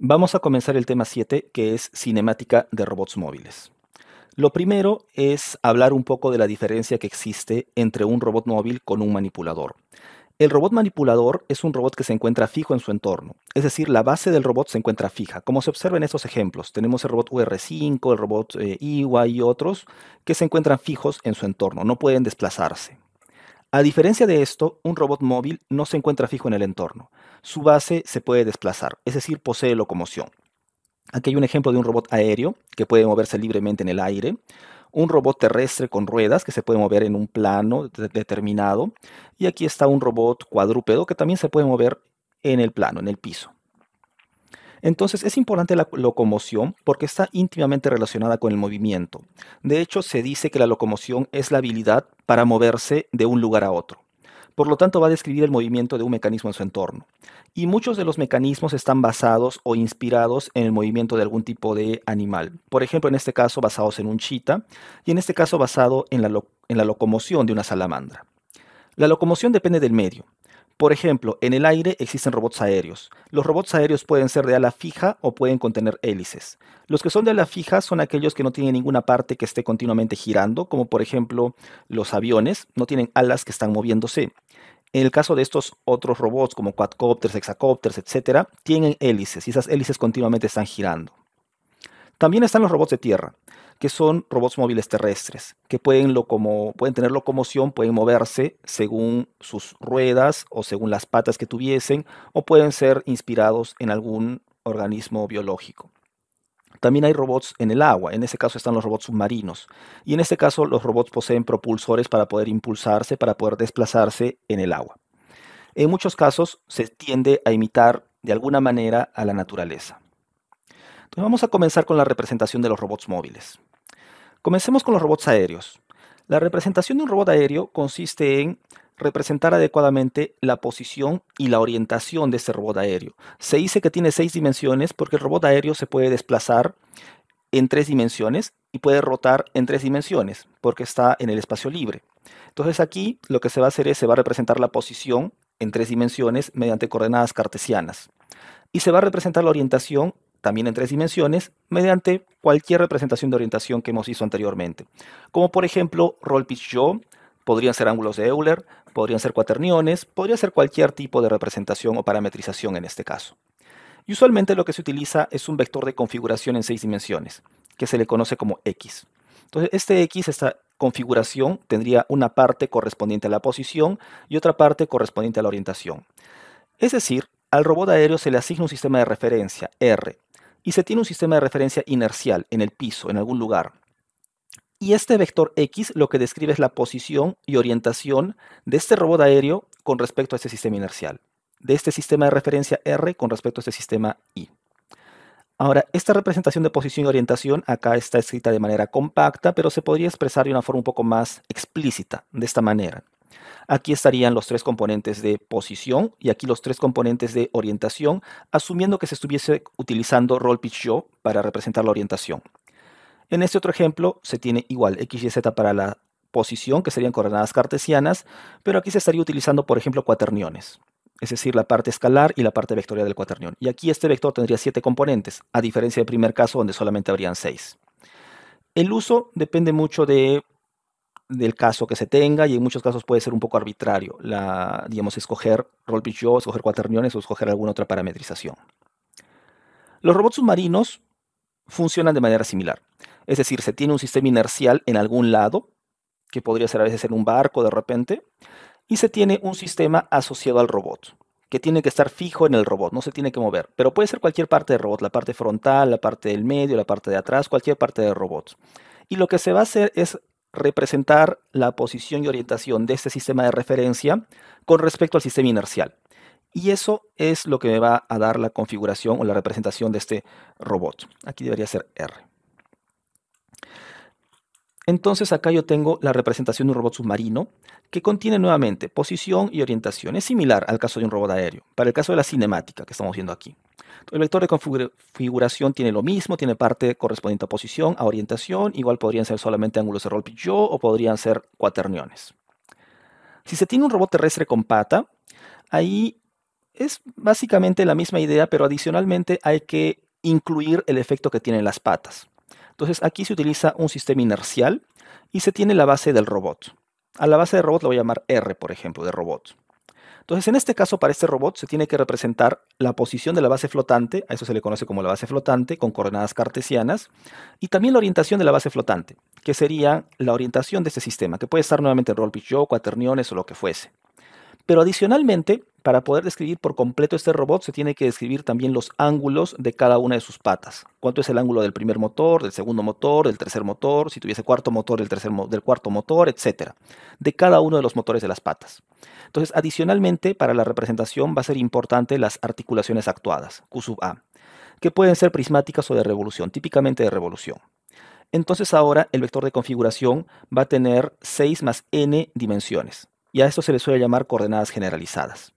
Vamos a comenzar el tema 7, que es cinemática de robots móviles. Lo primero es hablar un poco de la diferencia que existe entre un robot móvil con un manipulador. El robot manipulador es un robot que se encuentra fijo en su entorno, es decir, la base del robot se encuentra fija. Como se observa en estos ejemplos, tenemos el robot UR5, el robot eh, IWA y otros que se encuentran fijos en su entorno, no pueden desplazarse. A diferencia de esto, un robot móvil no se encuentra fijo en el entorno. Su base se puede desplazar, es decir, posee locomoción. Aquí hay un ejemplo de un robot aéreo que puede moverse libremente en el aire, un robot terrestre con ruedas que se puede mover en un plano determinado, y aquí está un robot cuadrúpedo que también se puede mover en el plano, en el piso. Entonces es importante la locomoción porque está íntimamente relacionada con el movimiento. De hecho, se dice que la locomoción es la habilidad para moverse de un lugar a otro. Por lo tanto, va a describir el movimiento de un mecanismo en su entorno. Y muchos de los mecanismos están basados o inspirados en el movimiento de algún tipo de animal. Por ejemplo, en este caso basados en un chita y en este caso basado en la, en la locomoción de una salamandra. La locomoción depende del medio. Por ejemplo, en el aire existen robots aéreos. Los robots aéreos pueden ser de ala fija o pueden contener hélices. Los que son de ala fija son aquellos que no tienen ninguna parte que esté continuamente girando, como por ejemplo los aviones, no tienen alas que están moviéndose. En el caso de estos otros robots como quadcopters, hexacopters, etc., tienen hélices y esas hélices continuamente están girando. También están los robots de tierra, que son robots móviles terrestres, que pueden, tener locomoción, pueden moverse según sus ruedas o según las patas que tuviesen, o pueden ser inspirados en algún organismo biológico. También hay robots en el agua, en este caso están los robots submarinos, y en este caso los robots poseen propulsores para poder impulsarse, para poder desplazarse en el agua. En muchos casos se tiende a imitar de alguna manera a la naturaleza vamos a comenzar con la representación de los robots móviles. Comencemos con los robots aéreos. La representación de un robot aéreo consiste en representar adecuadamente la posición y la orientación de ese robot aéreo. Se dice que tiene seis dimensiones porque el robot aéreo se puede desplazar en tres dimensiones y puede rotar en tres dimensiones porque está en el espacio libre. Entonces aquí lo que se va a hacer es se va a representar la posición en tres dimensiones mediante coordenadas cartesianas y se va a representar la orientación también en tres dimensiones, mediante cualquier representación de orientación que hemos visto anteriormente, como por ejemplo roll pitch yaw, podrían ser ángulos de Euler, podrían ser cuaterniones, podría ser cualquier tipo de representación o parametrización en este caso. Y usualmente lo que se utiliza es un vector de configuración en seis dimensiones, que se le conoce como X. Entonces, este X, esta configuración, tendría una parte correspondiente a la posición y otra parte correspondiente a la orientación. Es decir, al robot aéreo se le asigna un sistema de referencia, R, y se tiene un sistema de referencia inercial en el piso, en algún lugar. Y este vector X lo que describe es la posición y orientación de este robot aéreo con respecto a este sistema inercial, de este sistema de referencia R con respecto a este sistema i Ahora, esta representación de posición y orientación acá está escrita de manera compacta, pero se podría expresar de una forma un poco más explícita, de esta manera. Aquí estarían los tres componentes de posición y aquí los tres componentes de orientación, asumiendo que se estuviese utilizando roll pitch yaw para representar la orientación. En este otro ejemplo se tiene igual x y z para la posición, que serían coordenadas cartesianas, pero aquí se estaría utilizando, por ejemplo, cuaterniones es decir, la parte escalar y la parte vectorial del cuaternión. Y aquí este vector tendría siete componentes, a diferencia del primer caso donde solamente habrían seis. El uso depende mucho de del caso que se tenga y en muchos casos puede ser un poco arbitrario, la, digamos, escoger roll yo escoger cuaterniones o escoger alguna otra parametrización. Los robots submarinos funcionan de manera similar. Es decir, se tiene un sistema inercial en algún lado, que podría ser a veces en un barco de repente, y se tiene un sistema asociado al robot, que tiene que estar fijo en el robot, no se tiene que mover, pero puede ser cualquier parte del robot, la parte frontal, la parte del medio, la parte de atrás, cualquier parte del robot. Y lo que se va a hacer es representar la posición y orientación de este sistema de referencia con respecto al sistema inercial. Y eso es lo que me va a dar la configuración o la representación de este robot. Aquí debería ser R. Entonces acá yo tengo la representación de un robot submarino que contiene nuevamente posición y orientación. Es similar al caso de un robot aéreo, para el caso de la cinemática que estamos viendo aquí. El vector de configuración tiene lo mismo, tiene parte correspondiente a posición, a orientación, igual podrían ser solamente ángulos de roll yo o podrían ser cuaterniones. Si se tiene un robot terrestre con pata, ahí es básicamente la misma idea, pero adicionalmente hay que incluir el efecto que tienen las patas. Entonces aquí se utiliza un sistema inercial y se tiene la base del robot. A la base del robot la voy a llamar R, por ejemplo, de robot. Entonces, en este caso, para este robot se tiene que representar la posición de la base flotante, a eso se le conoce como la base flotante, con coordenadas cartesianas, y también la orientación de la base flotante, que sería la orientación de este sistema, que puede estar nuevamente en roll pitch joe, cuaterniones o lo que fuese. Pero adicionalmente, para poder describir por completo este robot se tiene que describir también los ángulos de cada una de sus patas. ¿Cuánto es el ángulo del primer motor, del segundo motor, del tercer motor, si tuviese cuarto motor, del, tercer del cuarto motor, etcétera? De cada uno de los motores de las patas. Entonces, adicionalmente, para la representación va a ser importante las articulaciones actuadas, Q sub A, que pueden ser prismáticas o de revolución, típicamente de revolución. Entonces ahora el vector de configuración va a tener 6 más n dimensiones, y a esto se le suele llamar coordenadas generalizadas.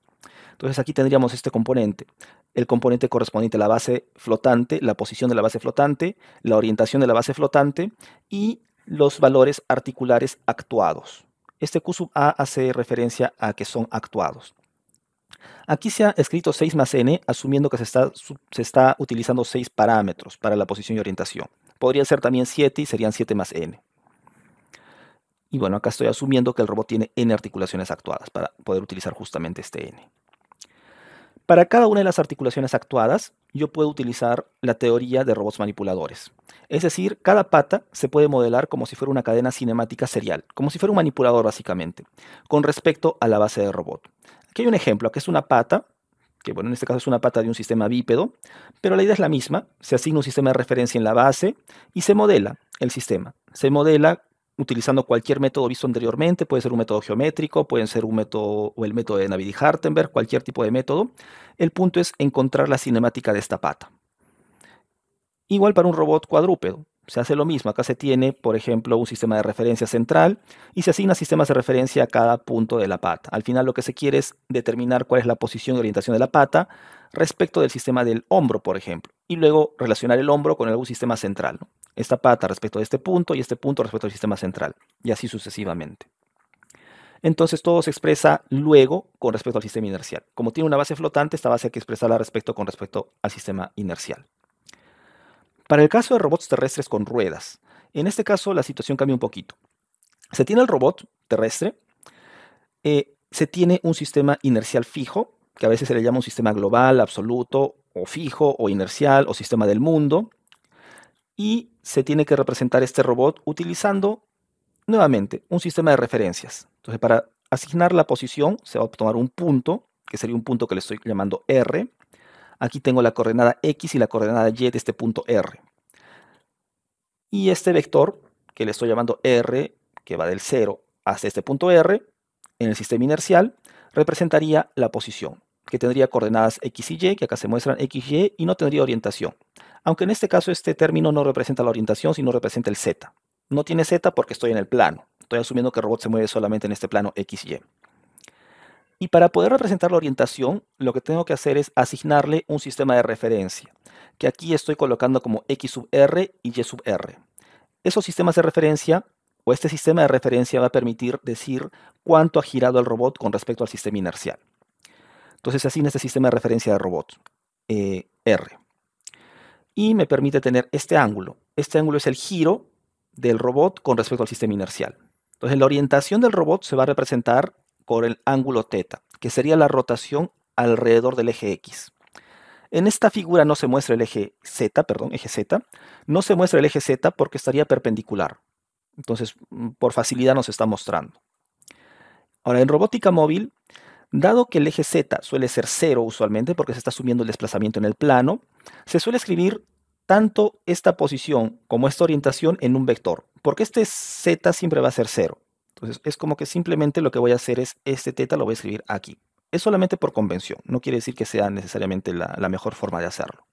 Entonces aquí tendríamos este componente, el componente correspondiente a la base flotante, la posición de la base flotante, la orientación de la base flotante y los valores articulares actuados. Este Q sub A hace referencia a que son actuados. Aquí se ha escrito 6 más n, asumiendo que se está, utilizando 6 parámetros para la posición y orientación. Podría ser también 7 y serían 7 más n. Y bueno, acá estoy asumiendo que el robot tiene n articulaciones actuadas para poder utilizar justamente este n. Para cada una de las articulaciones actuadas, yo puedo utilizar la teoría de robots manipuladores. Es decir, cada pata se puede modelar como si fuera una cadena cinemática serial, como si fuera un manipulador básicamente, con respecto a la base de robot. Aquí hay un ejemplo, aquí es una pata, que bueno, en este caso es una pata de un sistema bípedo, pero la idea es la misma, se asigna un sistema de referencia en la base y se modela el sistema. Se modela utilizando cualquier método visto anteriormente, puede ser un método geométrico, puede ser un método o el método de Navidi-Hartenberg, cualquier tipo de método. El punto es encontrar la cinemática de esta pata. Igual para un robot cuadrúpedo, se hace lo mismo. Acá se tiene, por ejemplo, un sistema de referencia central y se asigna sistemas de referencia a cada punto de la pata. Al final lo que se quiere es determinar cuál es la posición y orientación de la pata respecto del sistema del hombro, por ejemplo, y luego relacionar el hombro con algún sistema central. ¿no? esta pata respecto a este punto y este punto respecto al sistema central, y así sucesivamente. Entonces todo se expresa luego con respecto al sistema inercial. Como tiene una base flotante, esta base hay que expresarla respecto con respecto al sistema inercial. Para el caso de robots terrestres con ruedas, en este caso la situación cambia un poquito. Se tiene el robot terrestre, eh, se tiene un sistema inercial fijo, que a veces se le llama un sistema global, absoluto, o fijo, o inercial, o sistema del mundo, y se tiene que representar este robot utilizando nuevamente un sistema de referencias. Entonces, para asignar la posición, se va a tomar un punto, que sería un punto que le estoy llamando R. Aquí tengo la coordenada X y la coordenada Y de este punto R. Y este vector, que le estoy llamando R, que va del 0 hasta este punto R, en el sistema inercial, representaría la posición, que tendría coordenadas X y Y, que acá se muestran X, Y, y no tendría orientación aunque en este caso este término no representa la orientación, sino representa el z. No tiene z porque estoy en el plano. Estoy asumiendo que el robot se mueve solamente en este plano x, Y para poder representar la orientación, lo que tengo que hacer es asignarle un sistema de referencia, que aquí estoy colocando como X sub R y Y sub R. Esos sistemas de referencia, o este sistema de referencia va a permitir decir cuánto ha girado el robot con respecto al sistema inercial. Entonces asigna este sistema de referencia de robot, eh, R y me permite tener este ángulo. Este ángulo es el giro del robot con respecto al sistema inercial. Entonces la orientación del robot se va a representar por el ángulo θ, que sería la rotación alrededor del eje X. En esta figura no se muestra el eje Z, perdón, eje Z, no se muestra el eje Z porque estaría perpendicular. Entonces, mm, por facilidad nos está mostrando. Ahora, en robótica móvil, Dado que el eje Z suele ser cero usualmente porque se está asumiendo el desplazamiento en el plano, se suele escribir tanto esta posición como esta orientación en un vector, porque este Z siempre va a ser cero. Entonces es como que simplemente lo que voy a hacer es este teta lo voy a escribir aquí. Es solamente por convención, no quiere decir que sea necesariamente la, mejor forma de hacerlo.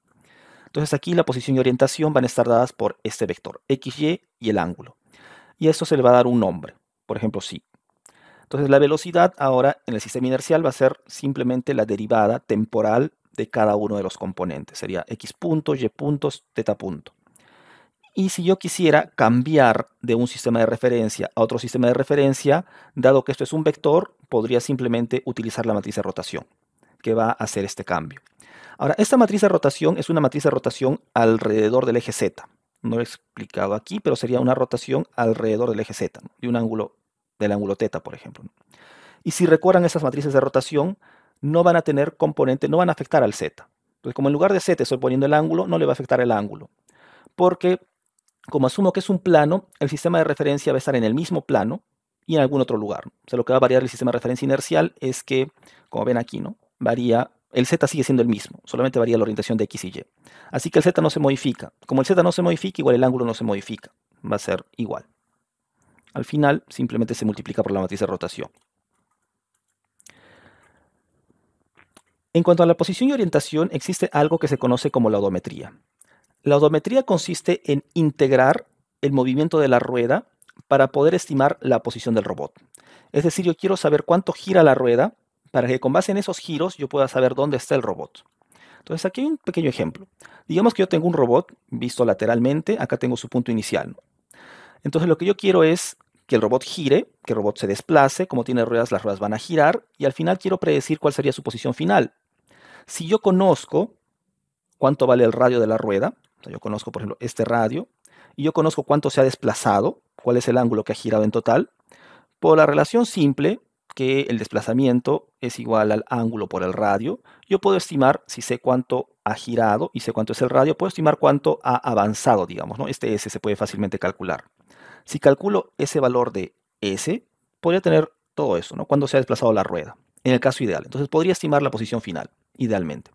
Entonces aquí la posición y orientación van a estar dadas por este vector, XY y el ángulo. Y a esto se le va a dar un nombre, por ejemplo, si entonces la velocidad ahora en el sistema inercial va a ser simplemente la derivada temporal de cada uno de los componentes. Sería x punto, y punto, teta punto. Y si yo quisiera cambiar de un sistema de referencia a otro sistema de referencia, dado que esto es un vector, podría simplemente utilizar la matriz de rotación, que va a hacer este cambio. Ahora, esta matriz de rotación es una matriz de rotación alrededor del eje z. No lo he explicado aquí, pero sería una rotación alrededor del eje z, de un ángulo del ángulo teta, por ejemplo. Y si recuerdan esas matrices de rotación, no van a tener componente, no van a afectar al z. Entonces, como en lugar de z estoy poniendo el ángulo, no le va a afectar el ángulo. Porque, como asumo que es un plano, el sistema de referencia va a estar en el mismo plano y en algún otro lugar. O sea, lo que va a variar el sistema de referencia inercial es que, como ven aquí, ¿no? Varía, el z sigue siendo el mismo, solamente varía la orientación de x y y. Así que el z no se modifica. Como el z no se modifica, igual el ángulo no se modifica. Va a ser igual al final simplemente se multiplica por la matriz de rotación. En cuanto a la posición y orientación, existe algo que se conoce como la odometría. La odometría consiste en integrar el movimiento de la rueda para poder estimar la posición del robot. Es decir, yo quiero saber cuánto gira la rueda para que con base en esos giros yo pueda saber dónde está el robot. Entonces aquí hay un pequeño ejemplo. Digamos que yo tengo un robot visto lateralmente, acá tengo su punto inicial. Entonces lo que yo quiero es que el robot gire, que el robot se desplace, como tiene ruedas, las ruedas van a girar, y al final quiero predecir cuál sería su posición final. Si yo conozco cuánto vale el radio de la rueda, yo conozco, por ejemplo, este radio, y yo conozco cuánto se ha desplazado, cuál es el ángulo que ha girado en total, por la relación simple, que el desplazamiento es igual al ángulo por el radio, yo puedo estimar, si sé cuánto ha girado y sé cuánto es el radio, puedo estimar cuánto ha avanzado, digamos, ¿no? Este S se puede fácilmente calcular. Si calculo ese valor de S, podría tener todo eso, ¿no? Cuando se ha desplazado la rueda, en el caso ideal. Entonces podría estimar la posición final, idealmente.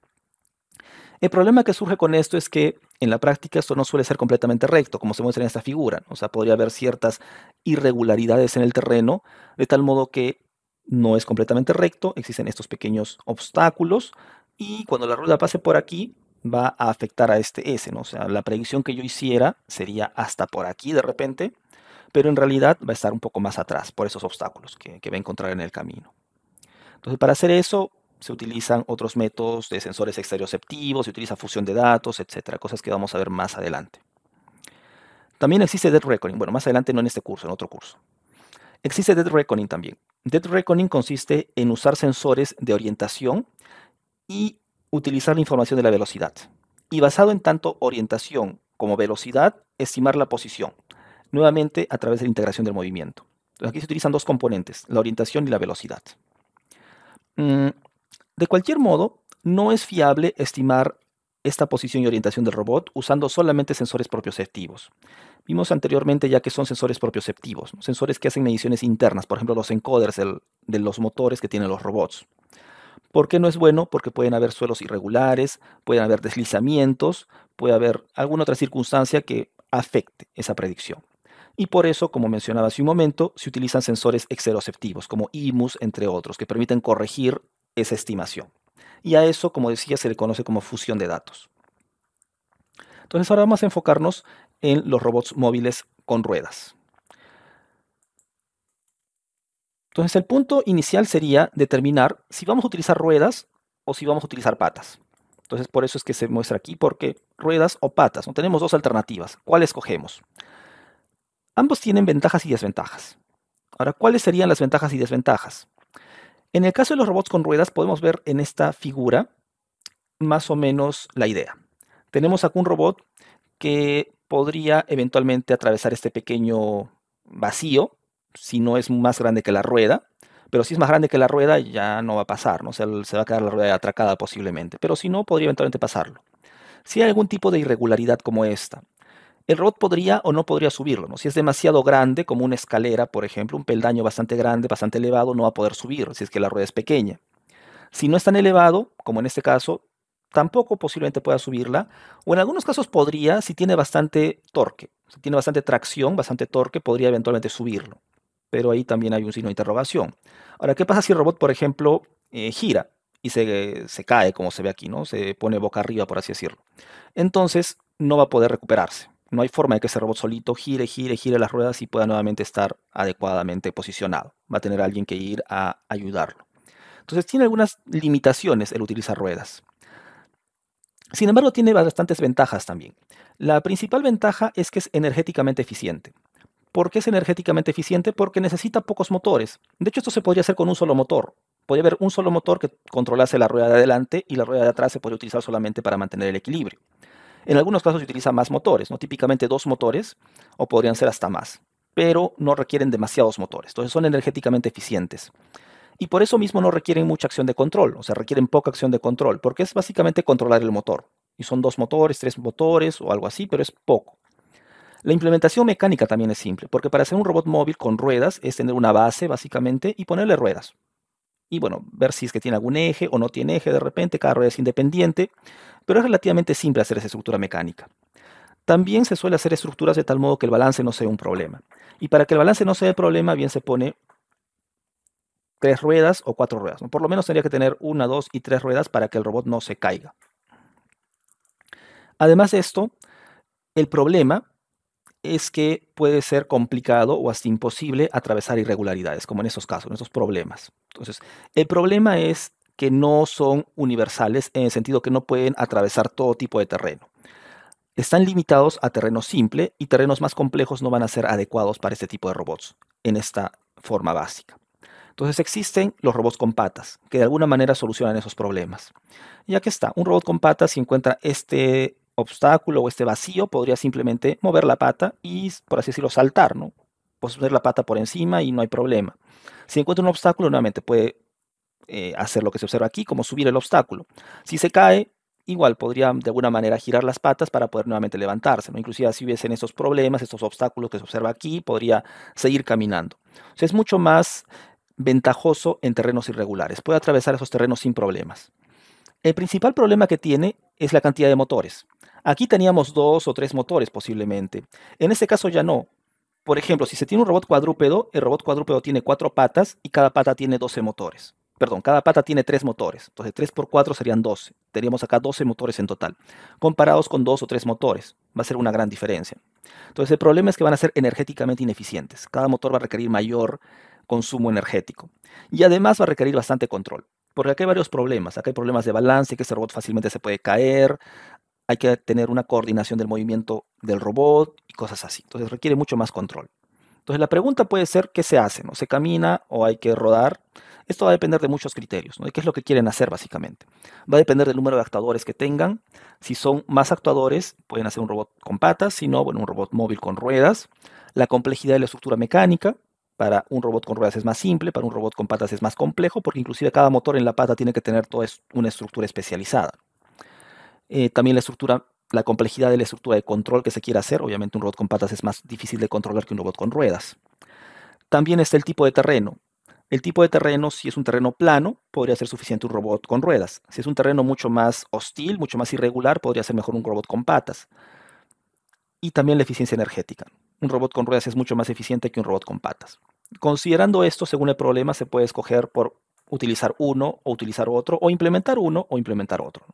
El problema que surge con esto es que en la práctica esto no suele ser completamente recto, como se muestra en esta figura. O sea, podría haber ciertas irregularidades en el terreno, de tal modo que no es completamente recto, existen estos pequeños obstáculos y cuando la rueda pase por aquí, va a afectar a este S, ¿no? O sea, la predicción que yo hiciera sería hasta por aquí de repente, pero en realidad va a estar un poco más atrás por esos obstáculos que, va a encontrar en el camino. Entonces, para hacer eso, se utilizan otros métodos de sensores exterioceptivos, se utiliza fusión de datos, etcétera, cosas que vamos a ver más adelante. También existe Dead Reckoning, bueno, más adelante no en este curso, en otro curso. Existe Dead Reckoning también. Dead Reckoning consiste en usar sensores de orientación y utilizar la información de la velocidad y basado en tanto orientación como velocidad, estimar la posición, nuevamente a través de la integración del movimiento. aquí se utilizan dos componentes, la orientación y la velocidad. Mm, de cualquier modo, no es fiable estimar esta posición y orientación del robot usando solamente sensores propioceptivos. Vimos anteriormente ya que son sensores propioceptivos, sensores que hacen mediciones internas, por ejemplo los encoders de los motores que tienen los robots. ¿Por qué no es bueno? Porque pueden haber suelos irregulares, pueden haber deslizamientos, puede haber alguna otra circunstancia que afecte esa predicción. Y por eso, como mencionaba hace un momento, se utilizan sensores exteroceptivos como IMUS, entre otros, que permiten corregir esa estimación. Y a eso, como decía, se le conoce como fusión de datos. Entonces ahora vamos a enfocarnos en los robots móviles con ruedas. Entonces el punto inicial sería determinar si vamos a utilizar ruedas o si vamos a utilizar patas. Entonces por eso es que se muestra aquí, porque ruedas o patas, no tenemos dos alternativas. ¿Cuál escogemos? Ambos tienen ventajas y desventajas. Ahora, ¿cuáles serían las ventajas y desventajas? En el caso de los robots con ruedas podemos ver en esta figura más o menos la idea. Tenemos aquí un robot que podría eventualmente atravesar este pequeño vacío si no es más grande que la rueda, pero si es más grande que la rueda ya no va a pasar, ¿no? se va a quedar la rueda atracada posiblemente, pero si no, podría eventualmente pasarlo. Si hay algún tipo de irregularidad como esta, el robot podría o no podría subirlo, ¿no? Si es demasiado grande, como una escalera, por ejemplo, un peldaño bastante grande, bastante elevado, no va a poder subir si es que la rueda es pequeña. Si no es tan elevado, como en este caso, tampoco posiblemente pueda subirla, o en algunos casos podría si tiene bastante torque, si tiene bastante tracción, bastante torque, podría eventualmente subirlo pero ahí también hay un signo de interrogación. Ahora, ¿qué pasa si el robot, por ejemplo, eh, gira y se, se, cae, como se ve aquí, ¿no? Se pone boca arriba, por así decirlo. Entonces, no va a poder recuperarse. No hay forma de que ese robot solito gire, gire, gire las ruedas y pueda nuevamente estar adecuadamente posicionado. Va a tener alguien que ir a ayudarlo. Entonces, tiene algunas limitaciones el utilizar ruedas. Sin embargo, tiene bastantes ventajas también. La principal ventaja es que es energéticamente eficiente. ¿Por qué es energéticamente eficiente? Porque necesita pocos motores. De hecho, esto se podría hacer con un solo motor. Podría haber un solo motor que controlase la rueda de adelante y la rueda de atrás se podría utilizar solamente para mantener el equilibrio. En algunos casos se utiliza más motores, ¿no? típicamente dos motores o podrían ser hasta más, pero no requieren demasiados motores, entonces son energéticamente eficientes. Y por eso mismo no requieren mucha acción de control, o sea, requieren poca acción de control, porque es básicamente controlar el motor. Y son dos motores, tres motores o algo así, pero es poco. La implementación mecánica también es simple, porque para hacer un robot móvil con ruedas es tener una base básicamente y ponerle ruedas. Y bueno, ver si es que tiene algún eje o no tiene eje de repente, cada rueda es independiente, pero es relativamente simple hacer esa estructura mecánica. También se suele hacer estructuras de tal modo que el balance no sea un problema. Y para que el balance no sea un problema, bien se pone tres ruedas o cuatro ruedas. Por lo menos tendría que tener una, dos y tres ruedas para que el robot no se caiga. Además de esto, el problema es que puede ser complicado o hasta imposible atravesar irregularidades, como en esos casos, en esos problemas. Entonces, el problema es que no son universales en el sentido que no pueden atravesar todo tipo de terreno. Están limitados a terreno simple y terrenos más complejos no van a ser adecuados para este tipo de robots en esta forma básica. Entonces existen los robots con patas, que de alguna manera solucionan esos problemas. Y aquí está, un robot con patas, si encuentra este obstáculo o este vacío, podría simplemente mover la pata y, por así decirlo, saltar, ¿no? Pues, poner la pata por encima y no hay problema. Si encuentra un obstáculo, nuevamente puede eh, hacer lo que se observa aquí, como subir el obstáculo. Si se cae, igual podría de alguna manera girar las patas para poder nuevamente levantarse. ¿no? Inclusive si hubiesen estos problemas, estos obstáculos que se observa aquí, podría seguir caminando. O sea, es mucho más ventajoso en terrenos irregulares. Puede atravesar esos terrenos sin problemas. El principal problema que tiene es la cantidad de motores. Aquí teníamos dos o tres motores posiblemente. En este caso ya no. Por ejemplo, si se tiene un robot cuadrúpedo, el robot cuadrúpedo tiene cuatro patas y cada pata tiene 12 motores. Perdón, cada pata tiene tres motores. Entonces tres por cuatro serían 12. Teníamos acá 12 motores en total. Comparados con dos o tres motores, va a ser una gran diferencia. Entonces el problema es que van a ser energéticamente ineficientes. Cada motor va a requerir mayor consumo energético. Y además va a requerir bastante control. Porque aquí hay varios problemas. Acá hay problemas de balance, que este robot fácilmente se puede caer hay que tener una coordinación del movimiento del robot y cosas así. Entonces requiere mucho más control. Entonces la pregunta puede ser, ¿qué se hace? se camina o hay que rodar? Esto va a depender de muchos criterios, qué es lo que quieren hacer básicamente. Va a depender del número de actuadores que tengan. Si son más actuadores, pueden hacer un robot con patas, si no, un robot móvil con ruedas. La complejidad de la estructura mecánica. Para un robot con ruedas es más simple, para un robot con patas es más complejo, porque inclusive cada motor en la pata tiene que tener toda una estructura especializada. Eh, también la estructura, la complejidad de la estructura de control que se quiera hacer. Obviamente un robot con patas es más difícil de controlar que un robot con ruedas. También está el tipo de terreno. El tipo de terreno, si es un terreno plano, podría ser suficiente un robot con ruedas. Si es un terreno mucho más hostil, mucho más irregular, podría ser mejor un robot con patas. Y también la eficiencia energética. Un robot con ruedas es mucho más eficiente que un robot con patas. Considerando esto, según el problema, se puede escoger por utilizar uno o utilizar otro, o implementar uno o implementar otro.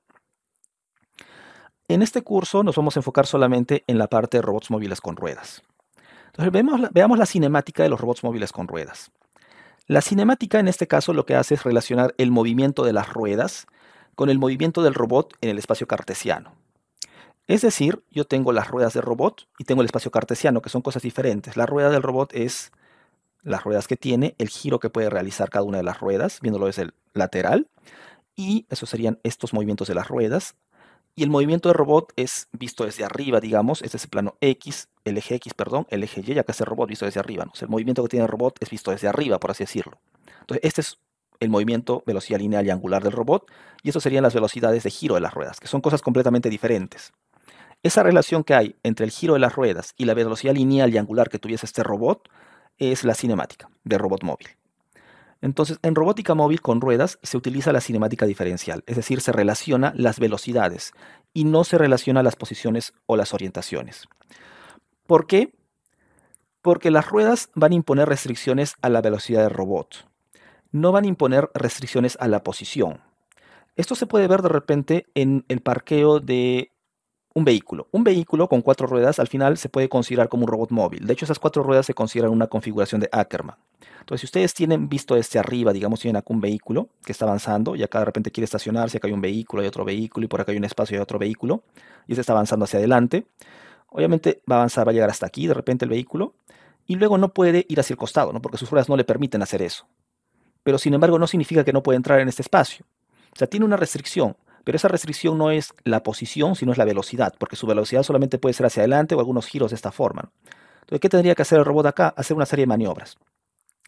En este curso nos vamos a enfocar solamente en la parte de robots móviles con ruedas. Entonces, veamos la, cinemática de los robots móviles con ruedas. La cinemática en este caso lo que hace es relacionar el movimiento de las ruedas con el movimiento del robot en el espacio cartesiano. Es decir, yo tengo las ruedas del robot y tengo el espacio cartesiano, que son cosas diferentes. La rueda del robot es las ruedas que tiene, el giro que puede realizar cada una de las ruedas, viéndolo desde el lateral, y eso serían estos movimientos de las ruedas y el movimiento del robot es visto desde arriba, digamos, este es el plano X, el eje X, perdón, el eje Y, acá es el robot visto desde arriba, el movimiento que tiene el robot es visto desde arriba, por así decirlo. Entonces, este es el movimiento, velocidad lineal y angular del robot, y eso serían las velocidades de giro de las ruedas, que son cosas completamente diferentes. Esa relación que hay entre el giro de las ruedas y la velocidad lineal y angular que tuviese este robot es la cinemática de robot móvil. Entonces, en robótica móvil con ruedas se utiliza la cinemática diferencial, es decir, se relaciona las velocidades y no se relaciona las posiciones o las orientaciones. ¿Por qué? Porque las ruedas van a imponer restricciones a la velocidad del robot. No van a imponer restricciones a la posición. Esto se puede ver de repente en el parqueo de un vehículo. Un vehículo con cuatro ruedas al final se puede considerar como un robot móvil. De hecho, esas cuatro ruedas se consideran una configuración de Ackerman. Entonces, si ustedes tienen visto este arriba, digamos, tienen acá un vehículo que está avanzando y acá de repente quiere estacionarse, acá hay un vehículo, hay otro vehículo y por acá hay un espacio y otro vehículo y este está avanzando hacia adelante. Obviamente va a avanzar, va a llegar hasta aquí de repente el vehículo y luego no puede ir hacia el costado, ¿no? porque sus ruedas no le permiten hacer eso. Pero sin embargo no significa que no puede entrar en este espacio. O sea, tiene una restricción. Pero esa restricción no es la posición, sino es la velocidad, porque su velocidad solamente puede ser hacia adelante o algunos giros de esta forma. Entonces, ¿qué tendría que hacer el robot acá? Hacer una serie de maniobras.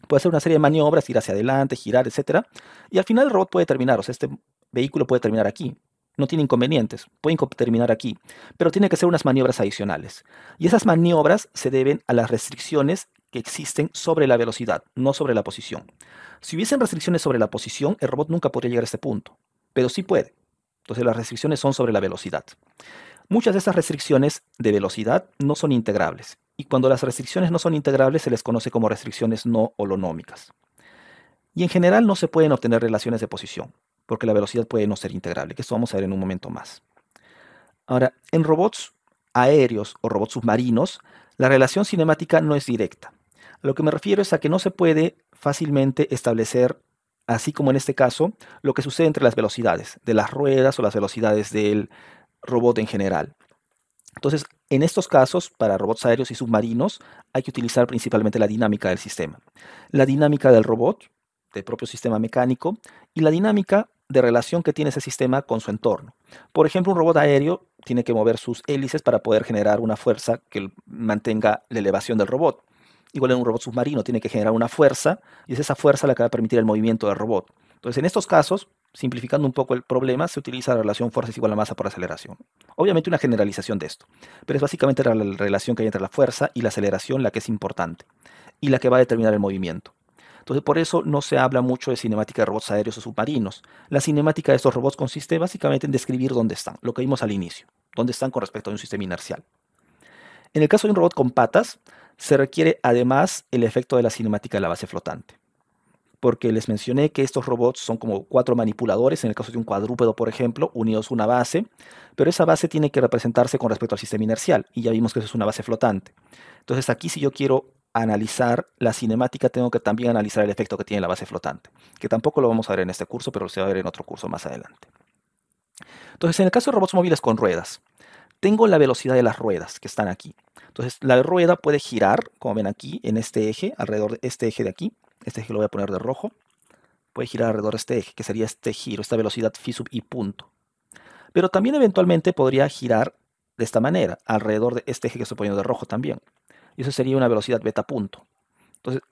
Puede hacer una serie de maniobras, ir hacia adelante, girar, etc. Y al final el robot puede terminar, o sea, este vehículo puede terminar aquí. No tiene inconvenientes, puede terminar aquí, pero tiene que hacer unas maniobras adicionales. Y esas maniobras se deben a las restricciones que existen sobre la velocidad, no sobre la posición. Si hubiesen restricciones sobre la posición, el robot nunca podría llegar a este punto, pero sí puede. Entonces las restricciones son sobre la velocidad. Muchas de estas restricciones de velocidad no son integrables y cuando las restricciones no son integrables se les conoce como restricciones no holonómicas. Y en general no se pueden obtener relaciones de posición porque la velocidad puede no ser integrable, que esto vamos a ver en un momento más. Ahora, en robots aéreos o robots submarinos, la relación cinemática no es directa. A lo que me refiero es a que no se puede fácilmente establecer así como en este caso, lo que sucede entre las velocidades de las ruedas o las velocidades del robot en general. Entonces, en estos casos, para robots aéreos y submarinos, hay que utilizar principalmente la dinámica del sistema. La dinámica del robot, del propio sistema mecánico, y la dinámica de relación que tiene ese sistema con su entorno. Por ejemplo, un robot aéreo tiene que mover sus hélices para poder generar una fuerza que mantenga la elevación del robot igual en un robot submarino, tiene que generar una fuerza y es esa fuerza la que va a permitir el movimiento del robot. Entonces, en estos casos, simplificando un poco el problema, se utiliza la relación fuerza es igual a masa por aceleración. Obviamente una generalización de esto, pero es básicamente la relación que hay entre la fuerza y la aceleración la que es importante y la que va a determinar el movimiento. Entonces, por eso no se habla mucho de cinemática de robots aéreos o submarinos. La cinemática de estos robots consiste básicamente en describir dónde están, lo que vimos al inicio, dónde están con respecto a un sistema inercial. En el caso de un robot con patas, se requiere además el efecto de la cinemática de la base flotante. Porque les mencioné que estos robots son como cuatro manipuladores, en el caso de un cuadrúpedo, por ejemplo, unidos a una base, pero esa base tiene que representarse con respecto al sistema inercial, y ya vimos que eso es una base flotante. Entonces aquí si yo quiero analizar la cinemática, tengo que también analizar el efecto que tiene la base flotante, que tampoco lo vamos a ver en este curso, pero se va a ver en otro curso más adelante. Entonces, en el caso de robots móviles con ruedas, tengo la velocidad de las ruedas que están aquí. Entonces, la rueda puede girar, como ven aquí, en este eje, alrededor de este eje de aquí. Este eje lo voy a poner de rojo. Puede girar alrededor de este eje, que sería este giro, esta velocidad phi sub i punto. Pero también eventualmente podría girar de esta manera, alrededor de este eje que estoy poniendo de rojo también. Y eso sería una velocidad beta punto. Entonces,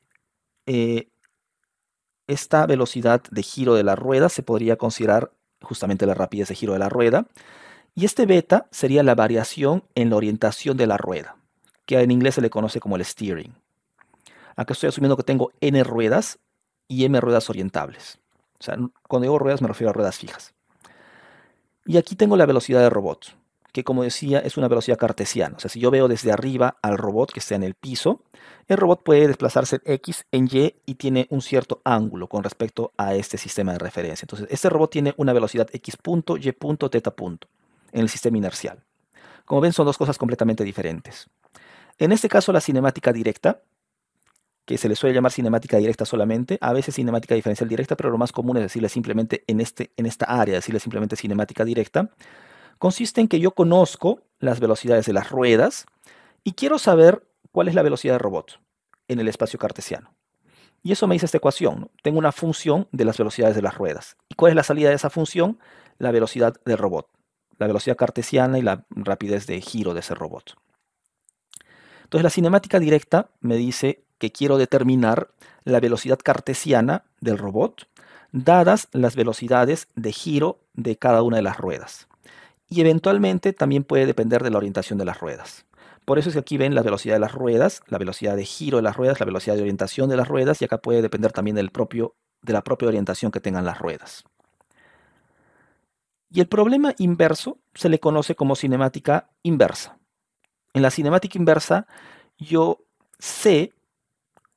eh, esta velocidad de giro de la rueda se podría considerar justamente la rapidez de giro de la rueda, y este beta sería la variación en la orientación de la rueda, que en inglés se le conoce como el steering. Acá estoy asumiendo que tengo n ruedas y m ruedas orientables. O sea, cuando digo ruedas me refiero a ruedas fijas. Y aquí tengo la velocidad del robot, que como decía es una velocidad cartesiana. O sea, si yo veo desde arriba al robot que está en el piso, el robot puede desplazarse en X, en Y y tiene un cierto ángulo con respecto a este sistema de referencia. Entonces, este robot tiene una velocidad X punto, Y punto, teta punto en el sistema inercial. Como ven, son dos cosas completamente diferentes. En este caso, la cinemática directa, que se le suele llamar cinemática directa solamente, a veces cinemática diferencial directa, pero lo más común es decirle simplemente en, este, en esta área, decirle simplemente cinemática directa, consiste en que yo conozco las velocidades de las ruedas y quiero saber cuál es la velocidad del robot en el espacio cartesiano. Y eso me dice esta ecuación. Tengo una función de las velocidades de las ruedas. ¿Y cuál es la salida de esa función? La velocidad del robot la velocidad cartesiana y la rapidez de giro de ese robot. Entonces la cinemática directa me dice que quiero determinar la velocidad cartesiana del robot dadas las velocidades de giro de cada una de las ruedas. Y eventualmente también puede depender de la orientación de las ruedas. Por eso es que aquí ven la velocidad de las ruedas, la velocidad de giro de las ruedas, la velocidad de orientación de las ruedas y acá puede depender también de la propia orientación que tengan las ruedas. Y el problema inverso se le conoce como cinemática inversa. En la cinemática inversa yo sé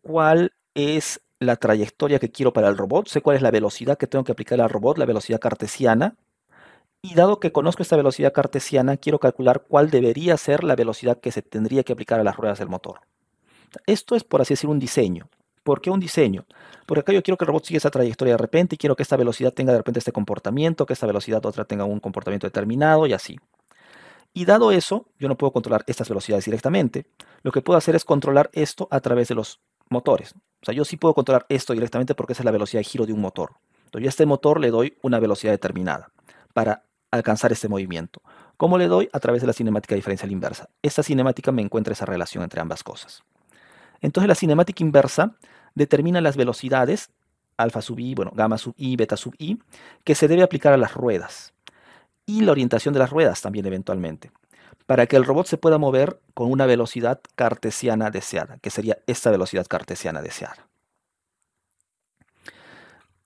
cuál es la trayectoria que quiero para el robot, sé cuál es la velocidad que tengo que aplicar al robot, la velocidad cartesiana, y dado que conozco esta velocidad cartesiana, quiero calcular cuál debería ser la velocidad que se tendría que aplicar a las ruedas del motor. Esto es, por así decir, un diseño. ¿Por qué un diseño? Porque acá yo quiero que el robot siga esa trayectoria de repente y quiero que esta velocidad tenga de repente este comportamiento, que esta velocidad otra tenga un comportamiento determinado y así. Y dado eso, yo no puedo controlar estas velocidades directamente. Lo que puedo hacer es controlar esto a través de los motores. O sea, yo sí puedo controlar esto directamente porque esa es la velocidad de giro de un motor. Entonces, yo a este motor le doy una velocidad determinada para alcanzar este movimiento. ¿Cómo le doy? A través de la cinemática diferencial inversa. Esta cinemática me encuentra esa relación entre ambas cosas. Entonces, la cinemática inversa determina las velocidades, alfa sub i, bueno, gamma sub i, beta sub i, que se debe aplicar a las ruedas y la orientación de las ruedas también eventualmente, para que el robot se pueda mover con una velocidad cartesiana deseada, que sería esta velocidad cartesiana deseada.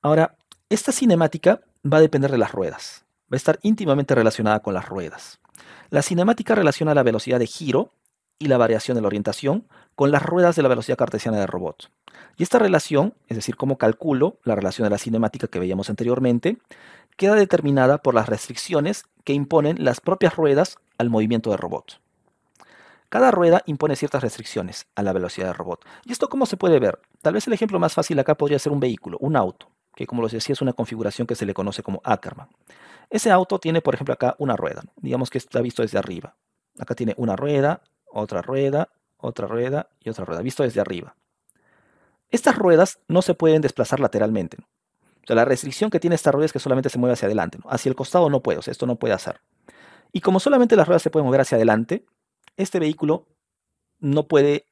Ahora, esta cinemática va a depender de las ruedas, va a estar íntimamente relacionada con las ruedas. La cinemática relaciona la velocidad de giro y la variación de la orientación con las ruedas de la velocidad cartesiana del robot. Y esta relación, es decir, cómo calculo la relación de la cinemática que veíamos anteriormente, queda determinada por las restricciones que imponen las propias ruedas al movimiento del robot. Cada rueda impone ciertas restricciones a la velocidad del robot. ¿Y esto cómo se puede ver? Tal vez el ejemplo más fácil acá podría ser un vehículo, un auto, que como les decía es una configuración que se le conoce como Ackerman. Ese auto tiene, por ejemplo, acá una rueda, digamos que está visto desde arriba. Acá tiene una rueda, otra rueda, otra rueda y otra rueda, visto desde arriba. Estas ruedas no se pueden desplazar lateralmente. sea, la restricción que tiene esta rueda es que solamente se mueve hacia adelante. Hacia el costado no puede. esto no puede hacer. Y como solamente las ruedas se pueden mover hacia adelante, este vehículo no puede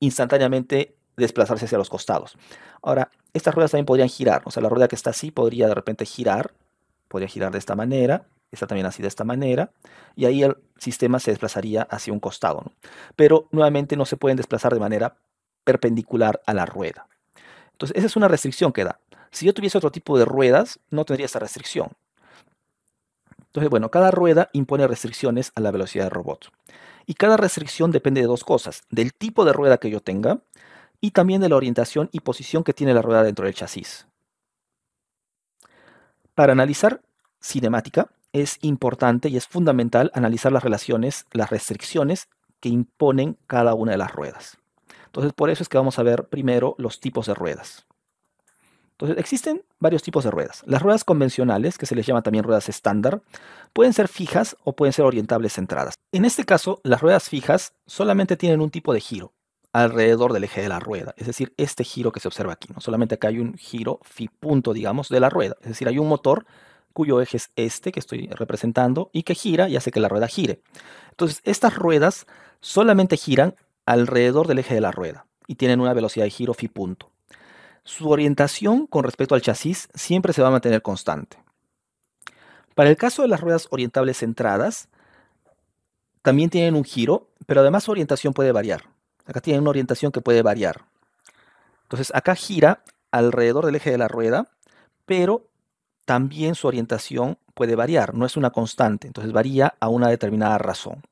instantáneamente desplazarse hacia los costados. Ahora, estas ruedas también podrían girar, o sea, la rueda que está así podría de repente girar, podría girar de esta manera, está también así de esta manera, y ahí el sistema se desplazaría hacia un costado. ¿no? Pero nuevamente no se pueden desplazar de manera perpendicular a la rueda. Entonces, esa es una restricción que da. Si yo tuviese otro tipo de ruedas, no tendría esa restricción. Entonces, bueno, cada rueda impone restricciones a la velocidad del robot. Y cada restricción depende de dos cosas, del tipo de rueda que yo tenga y también de la orientación y posición que tiene la rueda dentro del chasis. Para analizar cinemática, es importante y es fundamental analizar las relaciones, las restricciones que imponen cada una de las ruedas. Entonces, por eso es que vamos a ver primero los tipos de ruedas. Entonces, existen varios tipos de ruedas. Las ruedas convencionales, que se les llama también ruedas estándar, pueden ser fijas o pueden ser orientables centradas. En este caso, las ruedas fijas solamente tienen un tipo de giro alrededor del eje de la rueda, es decir, este giro que se observa aquí. ¿no? Solamente acá hay un giro fi punto, digamos, de la rueda. Es decir, hay un motor cuyo eje es este que estoy representando y que gira y hace que la rueda gire. Entonces, estas ruedas solamente giran alrededor del eje de la rueda y tienen una velocidad de giro phi punto. Su orientación con respecto al chasis siempre se va a mantener constante. Para el caso de las ruedas orientables centradas, también tienen un giro, pero además su orientación puede variar. Acá tienen una orientación que puede variar. Entonces acá gira alrededor del eje de la rueda, pero también su orientación puede variar, no es una constante, entonces varía a una determinada razón.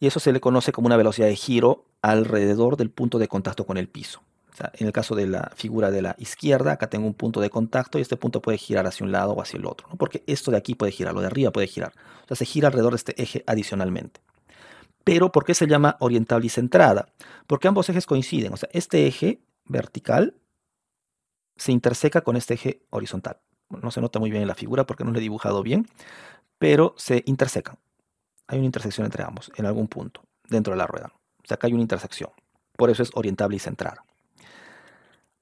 Y eso se le conoce como una velocidad de giro alrededor del punto de contacto con el piso. en el caso de la figura de la izquierda, acá tengo un punto de contacto y este punto puede girar hacia un lado o hacia el otro, porque esto de aquí puede girar, lo de arriba puede girar. O sea, se gira alrededor de este eje adicionalmente. Pero, ¿por qué se llama orientable y centrada? Porque ambos ejes coinciden. O sea, este eje vertical se interseca con este eje horizontal no se nota muy bien en la figura porque no lo he dibujado bien, pero se intersecan. Hay una intersección entre ambos en algún punto dentro de la rueda. O sea, acá hay una intersección. Por eso es orientable y centrada.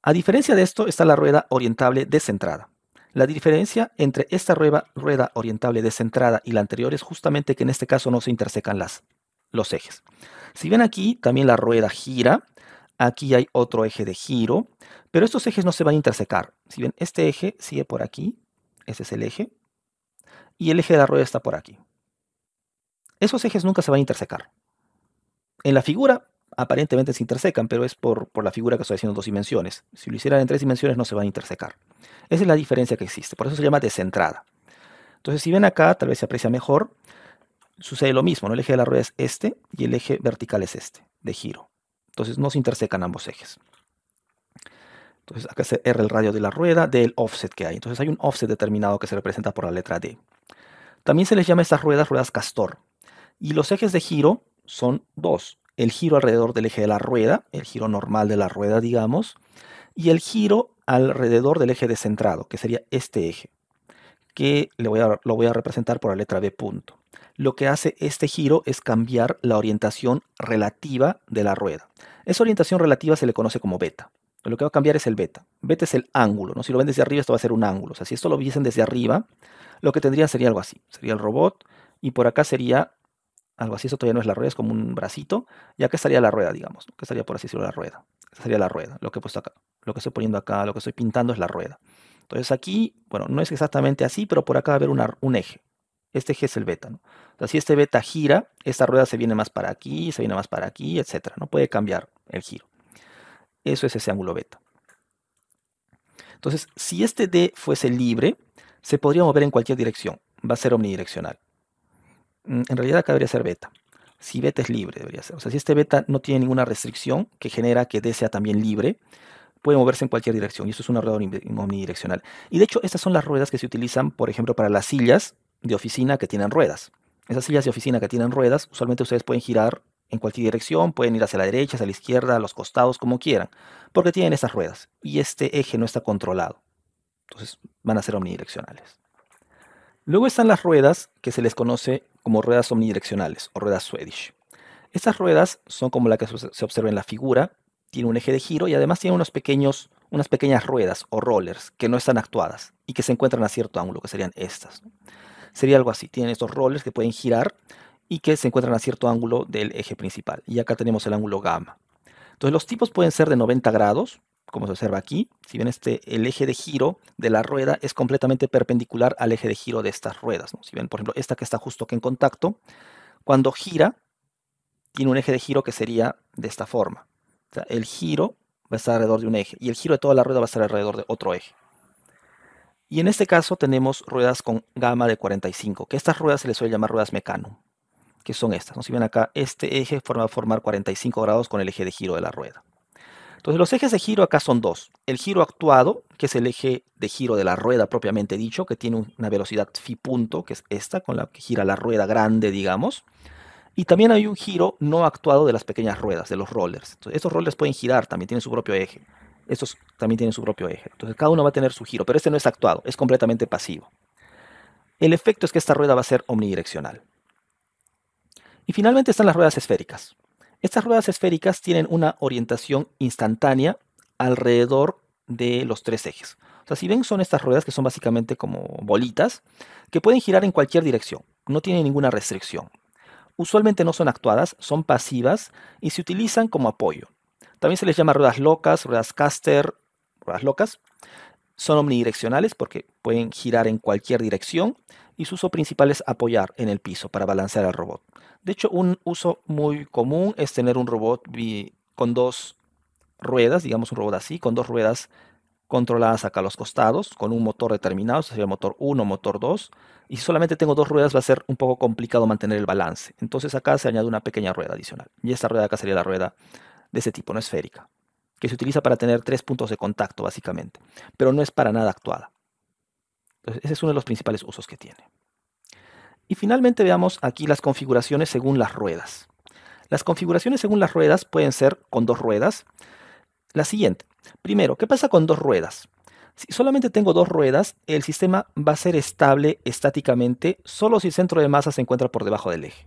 A diferencia de esto está la rueda orientable descentrada. La diferencia entre esta rueda, rueda orientable descentrada y la anterior es justamente que en este caso no se intersecan las, los ejes. Si ven aquí, también la rueda gira. Aquí hay otro eje de giro, pero estos ejes no se van a intersecar. Si ven, este eje sigue por aquí, ese es el eje, y el eje de la rueda está por aquí. Esos ejes nunca se van a intersecar. En la figura aparentemente se intersecan, pero es por, por la figura que estoy haciendo dos dimensiones. Si lo hicieran en tres dimensiones no se van a intersecar. Esa es la diferencia que existe, por eso se llama descentrada. Entonces, si ven acá, tal vez se aprecia mejor, sucede lo mismo, ¿no? El eje de la rueda es este y el eje vertical es este, de giro. Entonces no se intersecan ambos ejes. Entonces acá se R el radio de la rueda del offset que hay. Entonces hay un offset determinado que se representa por la letra D. También se les llama estas ruedas ruedas castor. Y los ejes de giro son dos. El giro alrededor del eje de la rueda, el giro normal de la rueda, digamos, y el giro alrededor del eje descentrado, que sería este eje, que lo voy a representar por la letra B punto. Lo que hace este giro es cambiar la orientación relativa de la rueda. Esa orientación relativa se le conoce como beta lo que va a cambiar es el beta. Beta es el ángulo, ¿no? Si lo ven desde arriba, esto va a ser un ángulo. O sea, si esto lo viesen desde arriba, lo que tendría sería algo así. Sería el robot y por acá sería algo así. Esto todavía no es la rueda, es como un bracito. Y acá estaría la rueda, digamos. Que estaría por así decirlo la rueda. sería la rueda, lo que he puesto acá. Lo que estoy poniendo acá, lo que estoy pintando es la rueda. Entonces aquí, bueno, no es exactamente así, pero por acá va a haber un eje. Este eje es el beta, ¿no? O sea, si este beta gira, esta rueda se viene más para aquí, se viene más para aquí, etcétera. No puede cambiar el giro. Eso es ese ángulo beta. Entonces, si este D fuese libre, se podría mover en cualquier dirección. Va a ser omnidireccional. Mm, en realidad acá debería ser beta. Si beta es libre, debería ser. O sea, si este beta no tiene ninguna restricción que genera que D sea también libre, puede moverse en cualquier dirección. Y eso es una rueda omnidireccional. Y de hecho, estas son las ruedas que se utilizan, por ejemplo, para las sillas de oficina que tienen ruedas. Esas sillas de oficina que tienen ruedas, usualmente ustedes pueden girar en cualquier dirección, pueden ir hacia la derecha, hacia la izquierda, a los costados, como quieran, porque tienen estas ruedas y este eje no está controlado. Entonces van a ser omnidireccionales. Luego están las ruedas que se les conoce como ruedas omnidireccionales o ruedas Swedish. Estas ruedas son como la que se observa en la figura, tiene un eje de giro y además tiene unos pequeños, unas pequeñas ruedas o rollers que no están actuadas y que se encuentran a cierto ángulo, que serían estas. Sería algo así, tienen estos rollers que pueden girar y que se encuentran a cierto ángulo del eje principal. Y acá tenemos el ángulo gamma. Entonces los tipos pueden ser de 90 grados, como se observa aquí. Si bien este, el eje de giro de la rueda es completamente perpendicular al eje de giro de estas ruedas. Si ven, por ejemplo, esta que está justo aquí en contacto, cuando gira, tiene un eje de giro que sería de esta forma. O sea, el giro va a estar alrededor de un eje y el giro de toda la rueda va a estar alrededor de otro eje. Y en este caso tenemos ruedas con gamma de 45, que estas ruedas se les suele llamar ruedas mecano que son estas. ¿no? Si ven acá, este eje forma formar 45 grados con el eje de giro de la rueda. Entonces, los ejes de giro acá son dos. El giro actuado, que es el eje de giro de la rueda propiamente dicho, que tiene una velocidad fi punto, que es esta, con la que gira la rueda grande, digamos. Y también hay un giro no actuado de las pequeñas ruedas, de los rollers. Entonces, estos rollers pueden girar, también tienen su propio eje. Estos también tienen su propio eje. Entonces, cada uno va a tener su giro, pero este no es actuado, es completamente pasivo. El efecto es que esta rueda va a ser omnidireccional. Y finalmente están las ruedas esféricas. Estas ruedas esféricas tienen una orientación instantánea alrededor de los tres ejes. O sea, si ven, son estas ruedas que son básicamente como bolitas que pueden girar en cualquier dirección. No tienen ninguna restricción. Usualmente no son actuadas, son pasivas y se utilizan como apoyo. También se les llama ruedas locas, ruedas caster, ruedas locas. Son omnidireccionales porque pueden girar en cualquier dirección y su uso principal es apoyar en el piso para balancear al robot. De hecho, un uso muy común es tener un robot con dos ruedas, digamos un robot así, con dos ruedas controladas acá a los costados, con un motor determinado, sería motor 1, motor 2, y si solamente tengo dos ruedas va a ser un poco complicado mantener el balance. Entonces acá se añade una pequeña rueda adicional, y esta rueda acá sería la rueda de ese tipo, no esférica, que se utiliza para tener tres puntos de contacto básicamente, pero no es para nada actuada ese es uno de los principales usos que tiene. Y finalmente veamos aquí las configuraciones según las ruedas. Las configuraciones según las ruedas pueden ser con dos ruedas. La siguiente. Primero, ¿qué pasa con dos ruedas? Si solamente tengo dos ruedas, el sistema va a ser estable estáticamente solo si el centro de masa se encuentra por debajo del eje.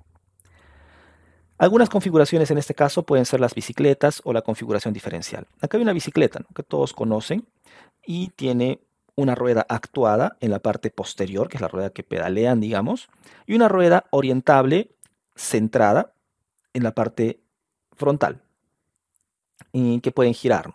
Algunas configuraciones en este caso pueden ser las bicicletas o la configuración diferencial. Acá hay una bicicleta que todos conocen y tiene una rueda actuada en la parte posterior, que es la rueda que pedalean, digamos, y una rueda orientable centrada en la parte frontal, y que pueden girar.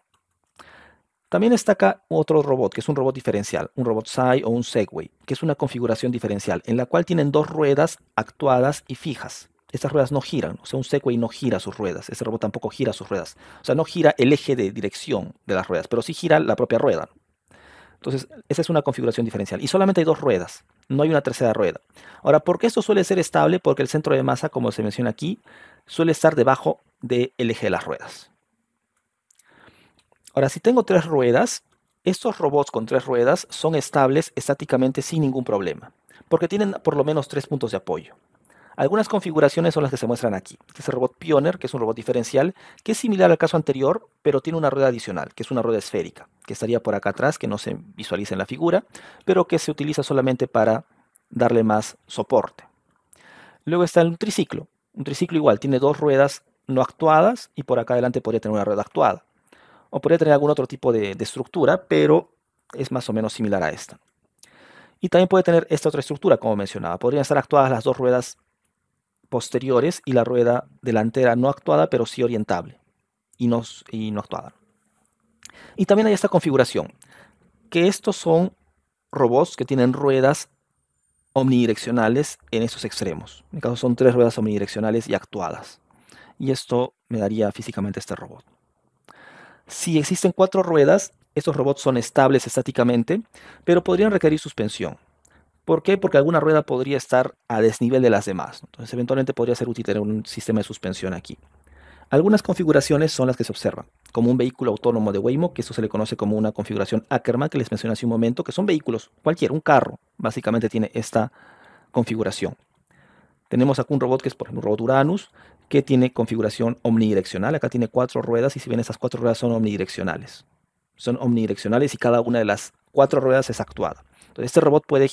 También está acá otro robot, que es un robot diferencial, un robot SAI o un Segway, que es una configuración diferencial, en la cual tienen dos ruedas actuadas y fijas. Estas ruedas no giran, o sea, un Segway no gira sus ruedas, ese robot tampoco gira sus ruedas. O sea, no gira el eje de dirección de las ruedas, pero sí gira la propia rueda. Entonces, esa es una configuración diferencial. Y solamente hay dos ruedas, no hay una tercera rueda. Ahora, ¿por qué esto suele ser estable? Porque el centro de masa, como se menciona aquí, suele estar debajo del eje de las ruedas. Ahora, si tengo tres ruedas, estos robots con tres ruedas son estables estáticamente sin ningún problema, porque tienen por lo menos tres puntos de apoyo. Algunas configuraciones son las que se muestran aquí. Este es el robot Pioner, que es un robot diferencial, que es similar al caso anterior, pero tiene una rueda adicional, que es una rueda esférica, que estaría por acá atrás, que no se visualiza en la figura, pero que se utiliza solamente para darle más soporte. Luego está el triciclo. Un triciclo igual, tiene dos ruedas no actuadas y por acá adelante podría tener una rueda actuada. O podría tener algún otro tipo de, de estructura, pero es más o menos similar a esta. Y también puede tener esta otra estructura, como mencionaba. Podrían estar actuadas las dos ruedas posteriores y la rueda delantera no actuada, pero sí orientable y no, no actuada. Y también hay esta configuración, que estos son robots que tienen ruedas omnidireccionales en estos extremos. En mi caso son tres ruedas omnidireccionales y actuadas. Y esto me daría físicamente este robot. Si existen cuatro ruedas, estos robots son estables estáticamente, pero podrían requerir suspensión. ¿Por qué? Porque alguna rueda podría estar a desnivel de las demás. Entonces, eventualmente podría ser útil tener un sistema de suspensión aquí. Algunas configuraciones son las que se observan, como un vehículo autónomo de Waymo, que esto se le conoce como una configuración Ackerman que les mencioné hace un momento, que son vehículos, cualquier, un carro, básicamente tiene esta configuración. Tenemos aquí un robot que es, por ejemplo, un robot Uranus, que tiene configuración omnidireccional. Acá tiene cuatro ruedas y si bien esas cuatro ruedas son omnidireccionales. Son omnidireccionales y cada una de las cuatro ruedas es actuada este robot puede,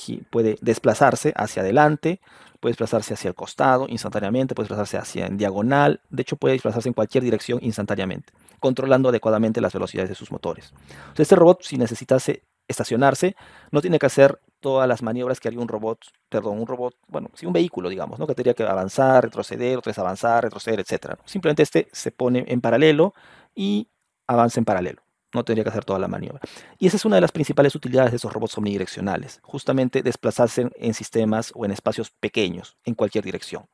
desplazarse hacia adelante, puede desplazarse hacia el costado instantáneamente, puede desplazarse hacia en diagonal, de hecho puede desplazarse en cualquier dirección instantáneamente, controlando adecuadamente las velocidades de sus motores. este robot, si necesitase estacionarse, no tiene que hacer todas las maniobras que haría un robot, perdón, un robot, bueno, sí, un vehículo, digamos, Que tendría que avanzar, retroceder, otra vez avanzar, retroceder, etc. Simplemente este se pone en paralelo y avanza en paralelo no tendría que hacer toda la maniobra. Y esa es una de las principales utilidades de esos robots omnidireccionales, justamente desplazarse en sistemas o en espacios pequeños, en cualquier dirección.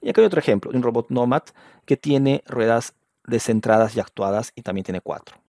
Y acá hay otro ejemplo un robot Nomad que tiene ruedas descentradas y actuadas y también tiene cuatro.